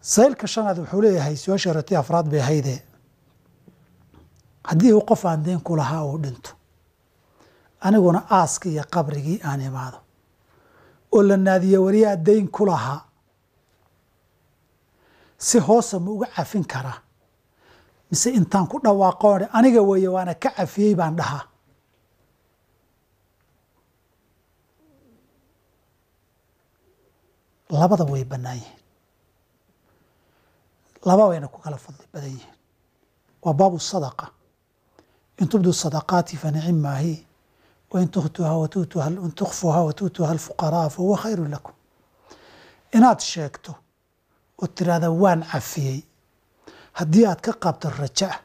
saylka shanaad wuxuu leeyahay su-aasha ratii afraad bay ahaydee haddii uu qof aan deen ku lahaa uu dhinto aniguna aaskii iyo qabrigii aan imaado oo la naadiyo wariyaa dayn ku lahaa si hoosa ma uga cafin karaa mise intaan ku dhawaaqoon aniga weeye waana ka cafiyey baan dhahaa labada way bannaan yihiin laba wayna ku kala fadli badan yihiin waa baabu sadaqa in tubdu sadaqaati fanicim maahi wain tukfuha watuutuha alfuqaraa fahuwa khayru lakum inaad sheegto oo tiraahda waan cafiyey haddii aad ka qaabto raja'a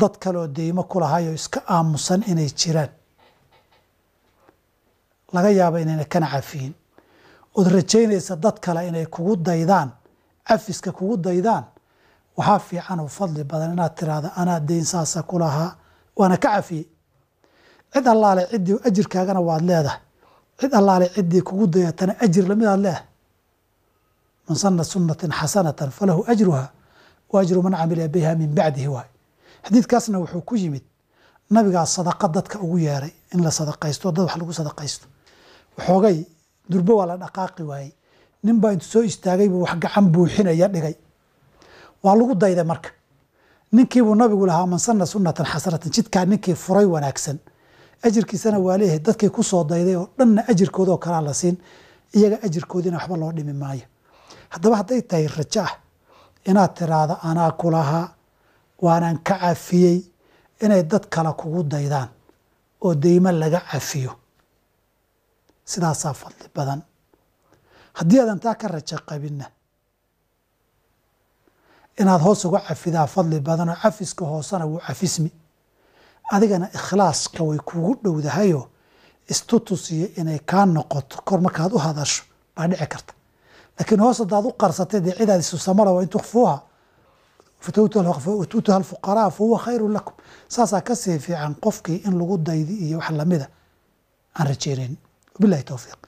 dad kaleoo deymo ku iska aamusan inay jiraan laga yaaba inayna kana cafiyin ood rajaynaysa dad kale inay kugu daydaan afiska kugu daydaan waxaa fiican oo fadli badan inaad tiraahda anaa dayn saasa ku lahaa waana ka cafiyey cid allaale ciddii ajirkaagana waad leedahay cid allaale ciddii kugu dayatana ajir lamidaad leedahay man sana sunatan xasanatan falahu ajruha wa man camila biha min bacdihi waay xadiidkaasna wuxuu ku yimid nabigaa sadaqa dadka ugu yeeray in la sadaqaysto dad wax lagu sadaqaysto waxoogay durbo waa la dhaqaaqi waayey nin baa intu soo istaagaybu wax gacan buuxinaya dhigay waa lagu dayday marka ninkiibuu nabigu lahaa man sanna sunatan xasanatan jidkaa ninkii furay wanaagsan ajirkiisana waa leeyahay dadkii kusoo dayday oo dhanna ajirkoodoo kalaa la siin iyaga ajirkoodiina waxba loo dhimi maayo haddaba hadday tahay rajo ah inaad tiraahdo anaa kulahaa waanaan ka cafiyey inay dad kale kugu daydaan oo deymo laga cafiyo sidaasaa fadli badan haddii aadan taa ka raja qabinna inaad hoos uga cafidaa fadli badanoo cafiska hoosena wuu cafismi adigana ikhlaaska way kugu dhowdahayoo istutus iyo inay kaa noqoto kor markaad u hadasho baa dhici karta laakiin hoos hadaad u qarsatay dee cidaad isusamala waa in tukfuuha watuutuha alfuqaraa fa huwa khayru lakum saasaa kasii fiican qofkii in lagu daydi iyo wax lamida aan rajaynaynin wabilahi towfiiq